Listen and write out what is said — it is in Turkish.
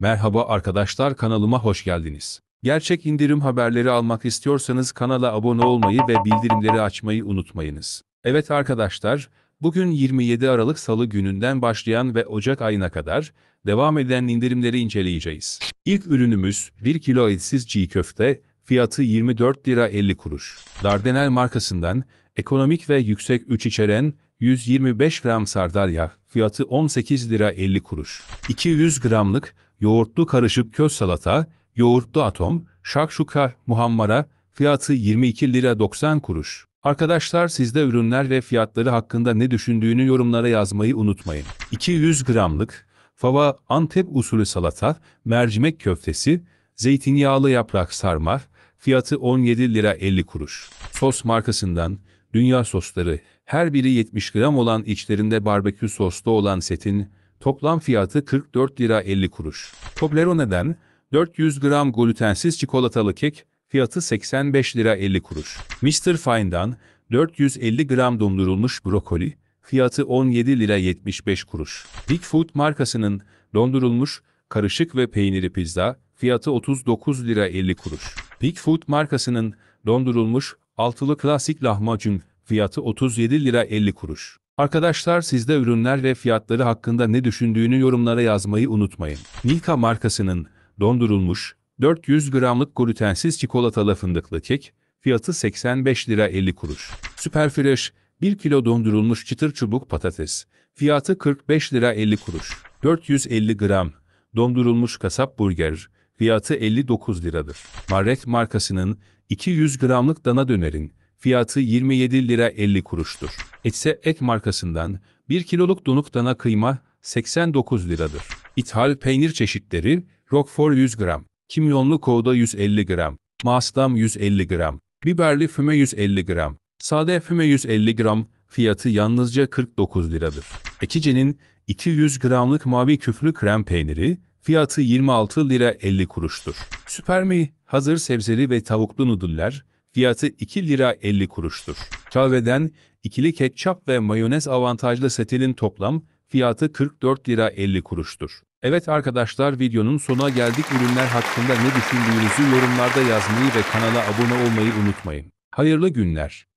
Merhaba arkadaşlar kanalıma hoş geldiniz. Gerçek indirim haberleri almak istiyorsanız kanala abone olmayı ve bildirimleri açmayı unutmayınız. Evet arkadaşlar, bugün 27 Aralık Salı gününden başlayan ve Ocak ayına kadar devam eden indirimleri inceleyeceğiz. İlk ürünümüz 1 kilo etsiz çiğ köfte, fiyatı 24 lira 50 kuruş. Dardanel markasından ekonomik ve yüksek 3 içeren 125 gram sardalya, fiyatı 18 lira 50 kuruş. 200 gramlık yoğurtlu karışık köz salata, yoğurtlu atom, şakşuka, muhammara, fiyatı 22 lira 90 kuruş. Arkadaşlar sizde ürünler ve fiyatları hakkında ne düşündüğünü yorumlara yazmayı unutmayın. 200 gramlık fava Antep usulü salata, mercimek köftesi, zeytinyağlı yaprak sarma, fiyatı 17 lira 50 kuruş. Sos markasından dünya sosları her biri 70 gram olan içlerinde barbekü soslu olan setin Toplam fiyatı 44 lira 50 kuruş. Toblerone'den 400 gram glutensiz çikolatalı kek fiyatı 85 lira 50 kuruş. Mr. Fine'dan 450 gram dondurulmuş brokoli fiyatı 17 lira 75 kuruş. Bigfoot markasının dondurulmuş karışık ve peyniri pizza fiyatı 39 lira 50 kuruş. Bigfoot markasının dondurulmuş altılı klasik lahmacun fiyatı 37 lira 50 kuruş. Arkadaşlar sizde ürünler ve fiyatları hakkında ne düşündüğünü yorumlara yazmayı unutmayın. Milka markasının dondurulmuş 400 gramlık glutensiz çikolatalı fındıklı kek fiyatı 85 lira 50 kuruş. Süperfresh 1 kilo dondurulmuş çıtır çubuk patates fiyatı 45 lira 50 kuruş. 450 gram dondurulmuş kasap burger fiyatı 59 liradır. Marret markasının 200 gramlık dana dönerin fiyatı 27 lira 50 kuruştur. Etse et markasından 1 kiloluk donuk dana kıyma 89 liradır. İthal peynir çeşitleri Roquefort 100 gram, kimyonlu kovda 150 gram, mastam 150 gram, biberli füme 150 gram, sade füme 150 gram, fiyatı yalnızca 49 liradır. Ekice'nin 200 gramlık mavi küflü krem peyniri, fiyatı 26 lira 50 kuruştur. Süpermi, hazır sebzeli ve tavuklu nudüller, Fiyatı 2 lira 50 kuruştur. Kahveden ikili ketçap ve mayonez avantajlı setinin toplam fiyatı 44 lira 50 kuruştur. Evet arkadaşlar videonun sonuna geldik. Ürünler hakkında ne düşündüğünüzü yorumlarda yazmayı ve kanala abone olmayı unutmayın. Hayırlı günler.